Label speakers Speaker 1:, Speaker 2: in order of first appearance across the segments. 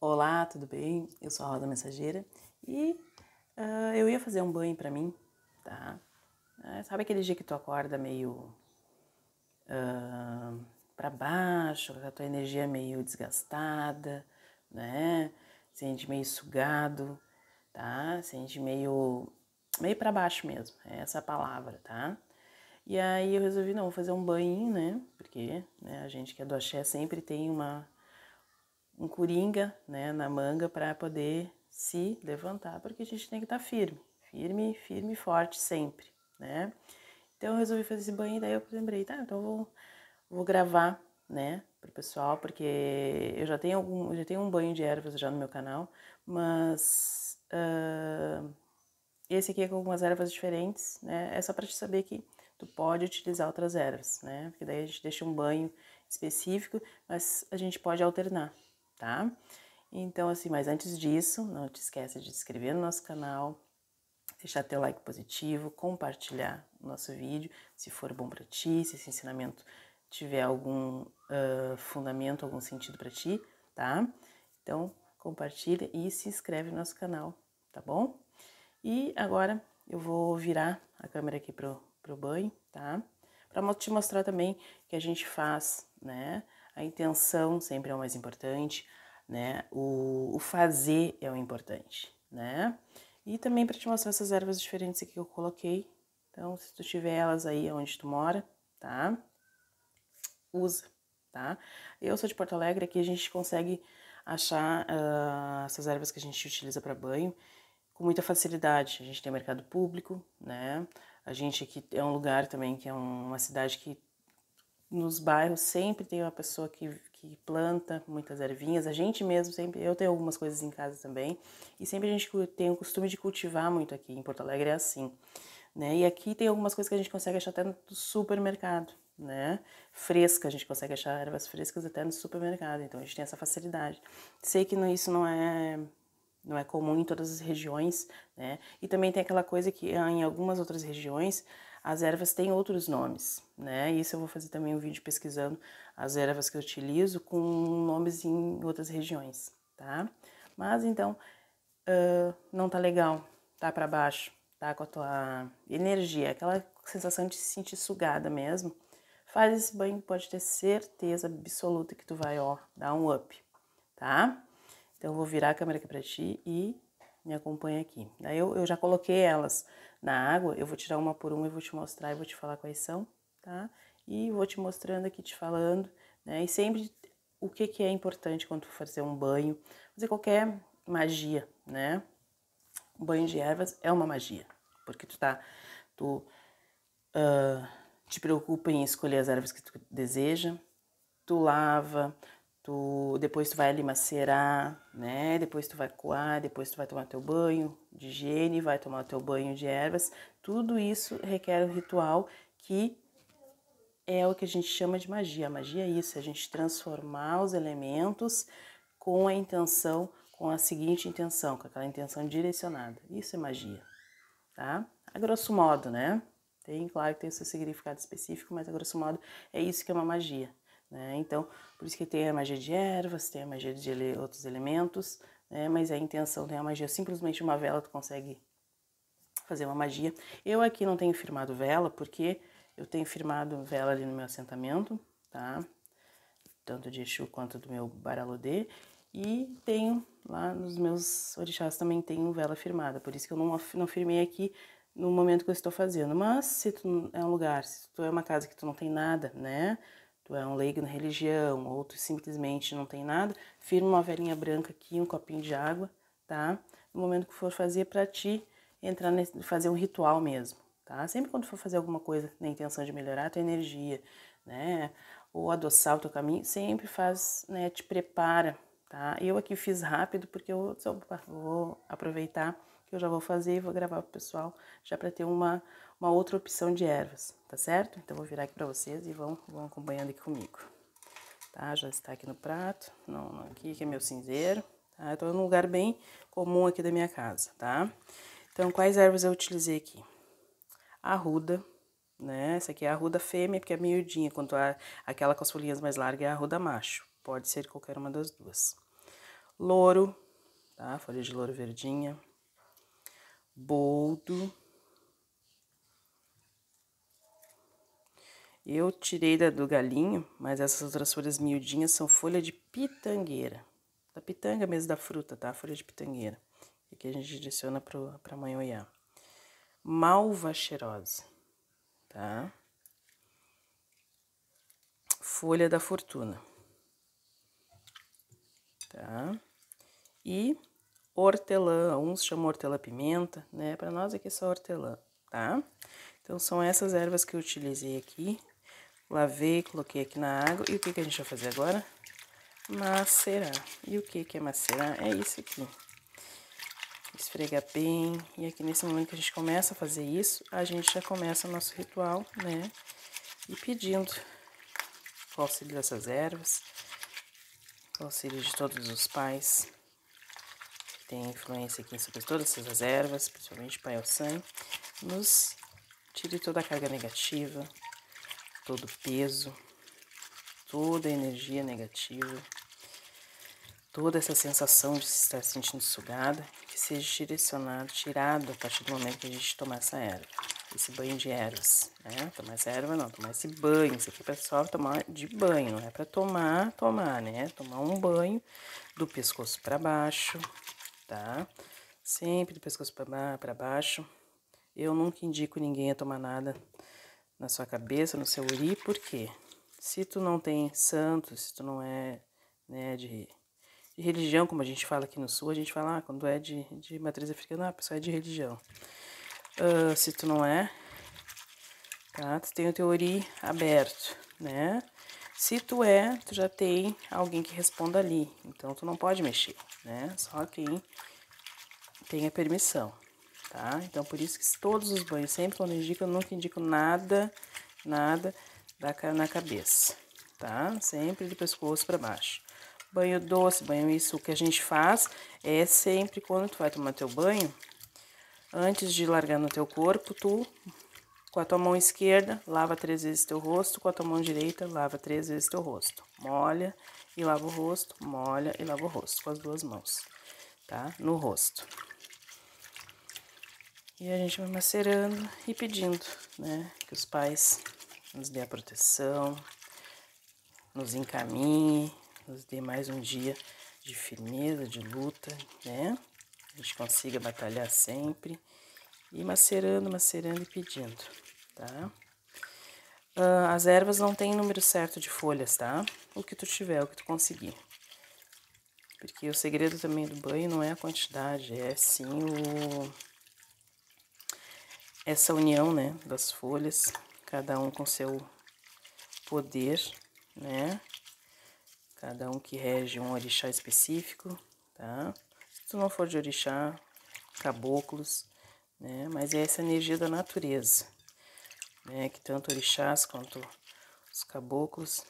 Speaker 1: Olá, tudo bem? Eu sou a Rosa Mensageira e uh, eu ia fazer um banho para mim, tá? Uh, sabe aquele dia que tu acorda meio uh, ah, para baixo, a tua energia meio desgastada, né? Sente meio sugado, tá? Sente meio meio para baixo mesmo, é essa palavra, tá? E aí eu resolvi não vou fazer um banho, né? Porque né, a gente que é do axé sempre tem uma um coringa né, na manga para poder se levantar, porque a gente tem que estar tá firme, firme, firme e forte sempre, né? Então eu resolvi fazer esse banho, daí eu lembrei, tá, então eu vou, vou gravar, né, pro pessoal, porque eu já tenho algum, já tenho um banho de ervas já no meu canal, mas uh, esse aqui é com algumas ervas diferentes, né? É só para te saber que tu pode utilizar outras ervas, né? Porque daí a gente deixa um banho específico, mas a gente pode alternar, tá? Então, assim, mas antes disso, não te esquece de se inscrever no nosso canal, deixar teu like positivo, compartilhar o nosso vídeo, se for bom para ti, se esse ensinamento tiver algum uh, fundamento, algum sentido para ti, tá? Então, compartilha e se inscreve no nosso canal, tá bom? E agora eu vou virar a câmera aqui pro, pro banho, tá? Para te mostrar também que a gente faz, né? A intenção sempre é o mais importante, né? O, o fazer é o importante, né? E também para te mostrar essas ervas diferentes aqui que eu coloquei. Então, se tu tiver elas aí onde tu mora, tá? Usa, tá? Eu sou de Porto Alegre, aqui a gente consegue achar uh, essas ervas que a gente utiliza para banho com muita facilidade. A gente tem mercado público, né? A gente aqui é um lugar também que é um, uma cidade que nos bairros sempre tem uma pessoa que, que planta muitas ervinhas. A gente mesmo sempre, eu tenho algumas coisas em casa também, e sempre a gente tem o costume de cultivar muito aqui em Porto Alegre é assim, né? E aqui tem algumas coisas que a gente consegue achar até no supermercado, né? Fresca, a gente consegue achar ervas frescas até no supermercado, então a gente tem essa facilidade. Sei que isso não é não é comum em todas as regiões, né? E também tem aquela coisa que ah, em algumas outras regiões as ervas têm outros nomes, né? Isso eu vou fazer também um vídeo pesquisando as ervas que eu utilizo com nomes em outras regiões, tá? Mas então, uh, não tá legal, tá para baixo, tá com a tua energia, aquela sensação de se sentir sugada mesmo. Faz esse banho, pode ter certeza absoluta que tu vai, ó, dar um up, tá? Então, eu vou virar a câmera aqui pra ti e me acompanha aqui. Daí eu, eu já coloquei elas na água, eu vou tirar uma por uma e vou te mostrar e vou te falar quais são, tá? E vou te mostrando aqui, te falando, né? E sempre o que, que é importante quando tu fazer um banho, fazer qualquer magia, né? Um banho de ervas é uma magia, porque tu tá, tu uh, te preocupa em escolher as ervas que tu deseja, tu lava, tu depois tu vai ali macerar, né? Depois tu vai coar, depois tu vai tomar teu banho de higiene, vai tomar teu banho de ervas. Tudo isso requer um ritual que é o que a gente chama de magia. magia é isso, é a gente transformar os elementos com a intenção, com a seguinte intenção, com aquela intenção direcionada. Isso é magia, tá? A grosso modo, né? Tem, claro que tem seu significado específico, mas a grosso modo é isso que é uma magia. Né? Então, por isso que tem a magia de ervas, tem a magia de outros elementos, né? mas a intenção tem a magia, é simplesmente uma vela tu consegue fazer uma magia. Eu aqui não tenho firmado vela, porque eu tenho firmado vela ali no meu assentamento, tá? Tanto de Exu quanto do meu Baralodê. E tenho lá nos meus orixás também tenho vela firmada, por isso que eu não, não firmei aqui no momento que eu estou fazendo. Mas se tu é um lugar, se tu é uma casa que tu não tem nada, né? tu é um leigo na religião, ou tu simplesmente não tem nada, firma uma velhinha branca aqui, um copinho de água, tá? No momento que for fazer para ti entrar nesse, fazer um ritual mesmo, tá? Sempre quando for fazer alguma coisa na né, intenção de melhorar a tua energia, né? Ou adoçar o teu caminho, sempre faz, né? Te prepara, tá? Eu aqui fiz rápido porque eu só vou aproveitar que eu já vou fazer e vou gravar pro pessoal já para ter uma uma outra opção de ervas, tá certo? Então, vou virar aqui para vocês e vão, vão acompanhando aqui comigo, tá? Já está aqui no prato, não, aqui que é meu cinzeiro, tá? Eu tô num lugar bem comum aqui da minha casa, tá? Então, quais ervas eu utilizei aqui? Arruda, né? Essa aqui é a arruda fêmea, porque é miudinha, quanto a, aquela com as folhinhas mais largas é a arruda macho. Pode ser qualquer uma das duas. Louro, tá? Folha de louro verdinha. Boldo Eu tirei da, do galinho, mas essas outras folhas miudinhas são folha de pitangueira. Da pitanga mesmo, da fruta, tá? Folha de pitangueira. E que a gente adiciona pro, pra mãe Oiá. Malva cheirosa, tá? Folha da fortuna, tá? E hortelã, uns chamam hortelã-pimenta, né? Para nós aqui é só hortelã, tá? Então, são essas ervas que eu utilizei aqui Lavei, coloquei aqui na água. E o que, que a gente vai fazer agora? Macerar. E o que, que é macerar? É isso aqui. Esfregar bem. E aqui nesse momento que a gente começa a fazer isso, a gente já começa o nosso ritual, né? E pedindo o auxílio dessas ervas, o auxílio de todos os pais que têm influência aqui sobre todas essas ervas, principalmente Pai ao Sangue, nos tire toda a carga negativa, todo o peso, toda a energia negativa, toda essa sensação de se estar sentindo sugada, que seja direcionado, tirado a partir do momento que a gente tomar essa erva, esse banho de ervas, né? Tomar essa erva não, tomar esse banho, isso aqui é só tomar de banho, não é para tomar, tomar, né? Tomar um banho do pescoço para baixo, tá? Sempre do pescoço para baixo. Eu nunca indico ninguém a tomar nada na sua cabeça, no seu uri, porque se tu não tem santo, se tu não é né, de, de religião, como a gente fala aqui no sul, a gente fala, ah, quando é de, de matriz africana, ah, a pessoa é de religião. Uh, se tu não é, tá? Tu tem o teu uri aberto, né? Se tu é, tu já tem alguém que responda ali, então tu não pode mexer, né? Só quem tem a permissão tá? Então, por isso que todos os banhos, sempre quando eu indico, eu nunca indico nada, nada da, na cabeça, tá? Sempre do pescoço para baixo. Banho doce, banho isso, o que a gente faz é sempre quando tu vai tomar teu banho, antes de largar no teu corpo, tu com a tua mão esquerda, lava três vezes teu rosto, com a tua mão direita, lava três vezes teu rosto. Molha e lava o rosto, molha e lava o rosto, com as duas mãos, tá? No rosto. E a gente vai macerando e pedindo, né, que os pais nos dê a proteção, nos encaminhe, nos dê mais um dia de firmeza, de luta, né? A gente consiga batalhar sempre e macerando, macerando e pedindo, tá? Uh, as ervas não tem número certo de folhas, tá? O que tu tiver, o que tu conseguir. Porque o segredo também do banho não é a quantidade, é sim o essa união, né, das folhas, cada um com seu poder, né? Cada um que rege um orixá específico, tá? Se tu não for de orixá, caboclos, né? Mas é essa energia da natureza, né? Que tanto orixás quanto os caboclos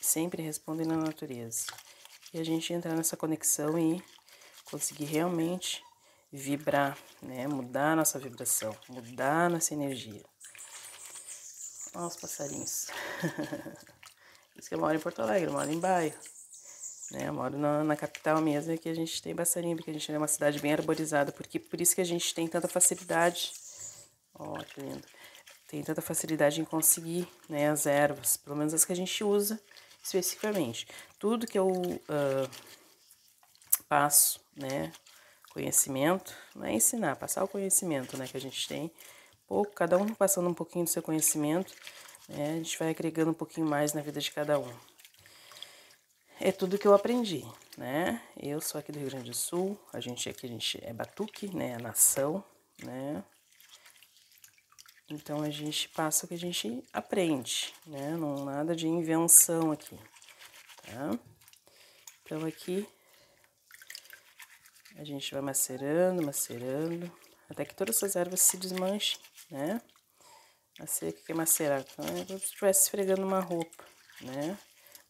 Speaker 1: sempre respondem na natureza. E a gente entrar nessa conexão e conseguir realmente vibrar, né? Mudar nossa vibração, mudar nossa energia. Olha os passarinhos. Isso que eu moro em Porto Alegre, eu moro em Bahia, Né? Eu moro na, na capital mesmo, que a gente tem passarinho, porque a gente é uma cidade bem arborizada, porque por isso que a gente tem tanta facilidade. Ó, que lindo. Tem tanta facilidade em conseguir né, as ervas, pelo menos as que a gente usa especificamente. Tudo que eu uh, passo, né, conhecimento, não é ensinar, passar o conhecimento né, que a gente tem. Pouco, cada um passando um pouquinho do seu conhecimento, né, a gente vai agregando um pouquinho mais na vida de cada um. É tudo que eu aprendi, né? Eu sou aqui do Rio Grande do Sul, a gente aqui a gente é batuque, né? A é nação, né? Então a gente passa o que a gente aprende, né? Não nada de invenção aqui, tá? Então aqui a gente vai macerando, macerando, até que todas essas ervas se desmanchem, né? macerar o que é macerar? Então, é como se estivesse esfregando uma roupa, né?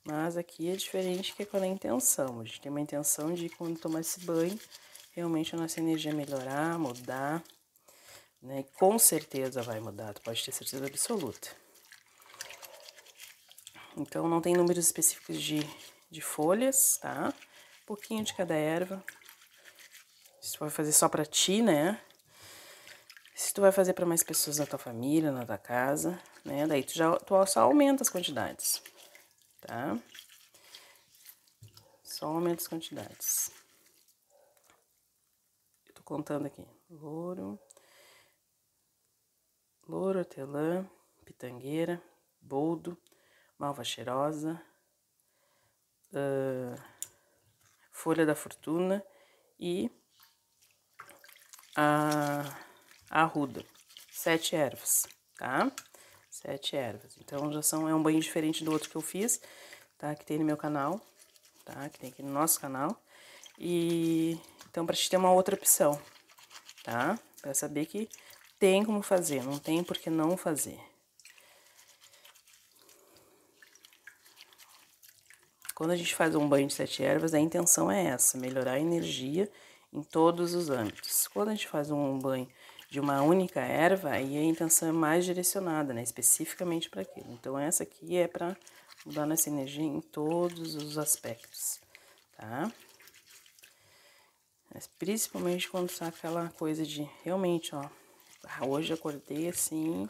Speaker 1: Mas aqui é diferente que é quando é a intenção. A gente tem uma intenção de quando tomar esse banho, realmente a nossa energia melhorar, mudar, né? E com certeza vai mudar, tu pode ter certeza absoluta. Então, não tem números específicos de, de folhas, tá? Um pouquinho de cada erva, se tu vai fazer só pra ti, né? Se tu vai fazer para mais pessoas na tua família, na tua casa, né? Daí tu já tu só aumenta as quantidades, tá? Só aumenta as quantidades. Eu tô contando aqui. Louro, louro, hortelã, pitangueira, boldo, malva cheirosa, uh, folha da fortuna e a, arruda. Sete ervas, tá? Sete ervas. Então, já são, é um banho diferente do outro que eu fiz, tá? Que tem no meu canal, tá? Que tem aqui no nosso canal. E, então, pra gente ter uma outra opção, tá? Pra saber que tem como fazer, não tem por que não fazer. Quando a gente faz um banho de sete ervas, a intenção é essa, melhorar a energia em todos os âmbitos. Quando a gente faz um banho de uma única erva, aí a intenção é mais direcionada, né, especificamente para aquilo. Então essa aqui é para mudar nossa energia em todos os aspectos, tá? Mas principalmente quando está aquela coisa de realmente, ó, ah, hoje acordei assim.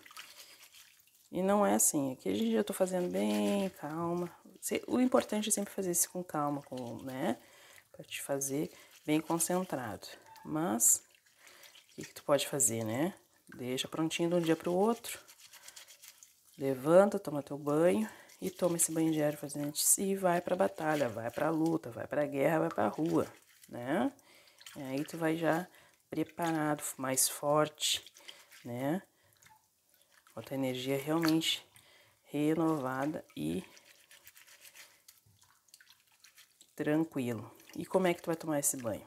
Speaker 1: E não é assim. Aqui a gente já tô fazendo bem, calma. O importante é sempre fazer isso com calma, com, né? Pra te fazer bem concentrado. Mas, o que, que tu pode fazer, né? Deixa prontinho de um dia para o outro. Levanta, toma teu banho e toma esse banho diário fazendo e vai para a batalha, vai para a luta, vai para a guerra, vai para a rua, né? E aí tu vai já preparado, mais forte, né? Com a tua energia realmente renovada e tranquilo. E como é que tu vai tomar esse banho?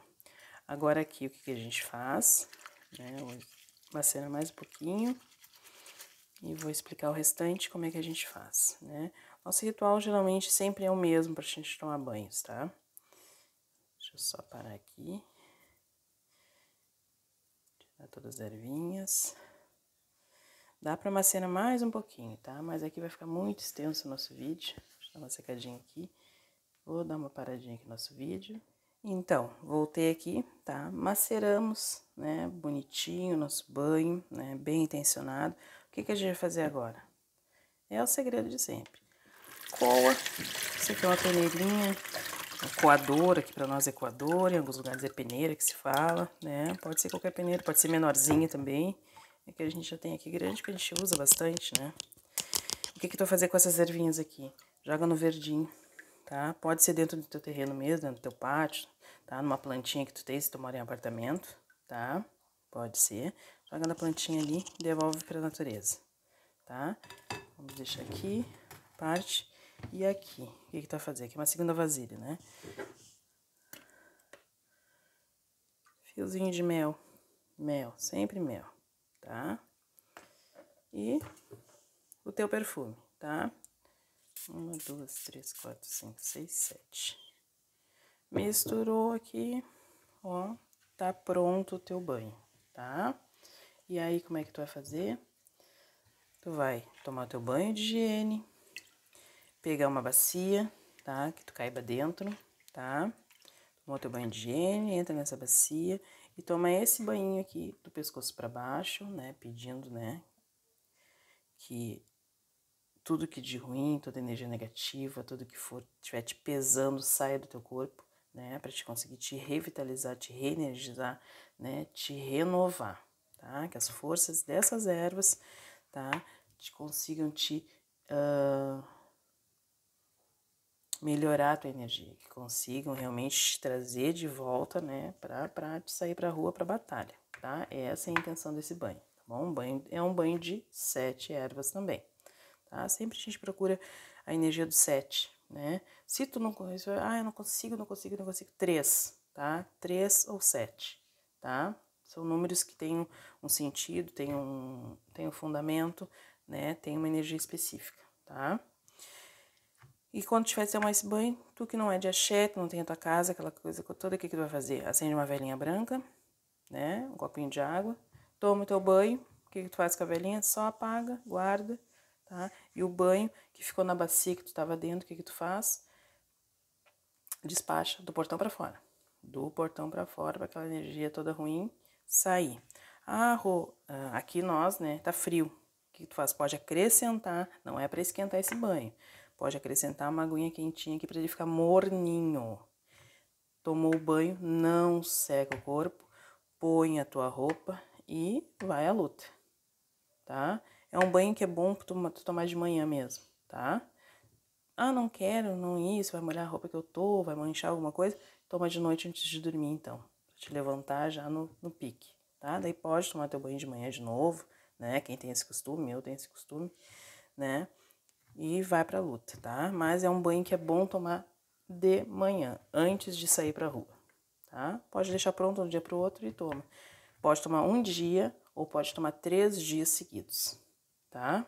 Speaker 1: Agora aqui, o que, que a gente faz? Né? Macena mais um pouquinho. E vou explicar o restante, como é que a gente faz, né? Nosso ritual geralmente sempre é o mesmo pra gente tomar banhos, tá? Deixa eu só parar aqui. Tirar todas as ervinhas. Dá pra macerar mais um pouquinho, tá? Mas aqui vai ficar muito extenso o nosso vídeo. Deixa eu dar uma secadinha aqui. Vou dar uma paradinha aqui no nosso vídeo. Então, voltei aqui, tá? Maceramos, né, bonitinho nosso banho, né, bem intencionado. O que que a gente vai fazer agora? É o segredo de sempre. Coa, isso aqui é uma peneirinha, uma coadora, aqui para nós é coadora, em alguns lugares é peneira que se fala, né? Pode ser qualquer peneira, pode ser menorzinha também. É que a gente já tem aqui grande, que a gente usa bastante, né? O que que eu tô fazer com essas ervinhas aqui? Joga no verdinho tá? Pode ser dentro do teu terreno mesmo, dentro do teu pátio, tá? Numa plantinha que tu tem, se tu mora em apartamento, tá? Pode ser. Joga na plantinha ali e devolve pra natureza, tá? Vamos deixar aqui, parte. E aqui, o que que tá fazendo? Aqui é uma segunda vasilha, né? Fiozinho de mel. Mel, sempre mel, tá? E o teu perfume, Tá? Uma, duas, três, quatro, cinco, seis, sete. Misturou aqui, ó, tá pronto o teu banho, tá? E aí, como é que tu vai fazer? Tu vai tomar teu banho de higiene, pegar uma bacia, tá? Que tu caiba dentro, tá? Tomou teu banho de higiene, entra nessa bacia e toma esse banho aqui do pescoço para baixo, né? Pedindo, né? Que tudo que de ruim, toda energia negativa, tudo que for estiver te pesando, saia do teu corpo, né? Para te conseguir te revitalizar, te reenergizar, né? Te renovar, tá? Que as forças dessas ervas, tá? Te consigam te uh, melhorar a tua energia, que consigam realmente te trazer de volta, né? Para para te sair para rua, para batalha, tá? Essa é a intenção desse banho. Tá bom, um banho é um banho de sete ervas também tá? Sempre a gente procura a energia do sete, né? Se tu não conhece, ah, eu não consigo, não consigo, não consigo, três, tá? Três ou sete, tá? São números que têm um sentido, têm um, têm um fundamento, né? Tem uma energia específica, tá? E quando tiver tomar esse banho, tu que não é de axé, tu não tem a tua casa, aquela coisa toda, o que, que tu vai fazer? Acende uma velhinha branca, né? Um copinho de água, toma o teu banho, o que, que tu faz com a velhinha? Só apaga, guarda tá? E o banho que ficou na bacia que tu estava dentro, o que que tu faz? Despacha do portão para fora. Do portão para fora, para aquela energia toda ruim sair. Ah, Rô, ah, aqui nós, né, tá frio. O que tu faz? Pode acrescentar, não é para esquentar esse banho. Pode acrescentar uma aguinha quentinha aqui para ele ficar morninho. Tomou o banho, não seca o corpo, põe a tua roupa e vai à luta, tá? É um banho que é bom tu tomar de manhã mesmo, tá? Ah, não quero, não isso, vai molhar a roupa que eu tô, vai manchar alguma coisa. Toma de noite antes de dormir, então. Pra te levantar já no, no pique, tá? Daí pode tomar teu banho de manhã de novo, né? Quem tem esse costume, eu tenho esse costume, né? E vai pra luta, tá? Mas é um banho que é bom tomar de manhã, antes de sair pra rua, tá? Pode deixar pronto um dia pro outro e toma. Pode tomar um dia ou pode tomar três dias seguidos, tá?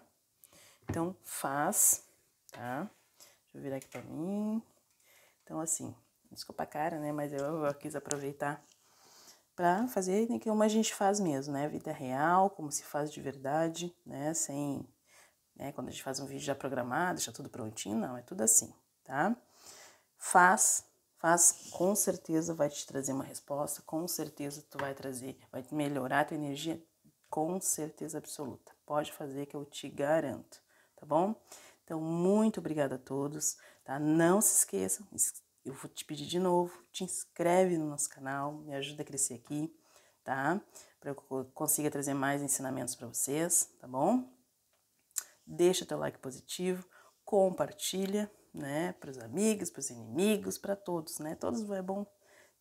Speaker 1: Então, faz, tá? Deixa eu virar aqui pra mim. Então, assim, desculpa a cara, né? Mas eu, eu quis aproveitar pra fazer né, como a gente faz mesmo, né? Vida real, como se faz de verdade, né? Sem, né? Quando a gente faz um vídeo já programado, já tudo prontinho, não, é tudo assim, tá? Faz, faz, com certeza vai te trazer uma resposta, com certeza tu vai trazer, vai melhorar a tua energia, com certeza absoluta. Pode fazer que eu te garanto, tá bom? Então, muito obrigada a todos, tá? Não se esqueçam, eu vou te pedir de novo, te inscreve no nosso canal, me ajuda a crescer aqui, tá? Para eu consiga trazer mais ensinamentos para vocês, tá bom? Deixa teu like positivo, compartilha, né, para os amigos, para os inimigos, para todos, né? Todos é bom,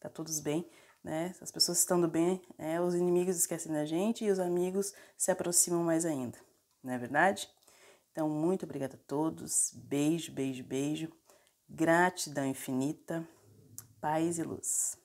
Speaker 1: tá todos bem né? As pessoas estando bem, né? os inimigos esquecem da gente e os amigos se aproximam mais ainda, não é verdade? Então, muito obrigada a todos. Beijo, beijo, beijo. Gratidão infinita. Paz e luz.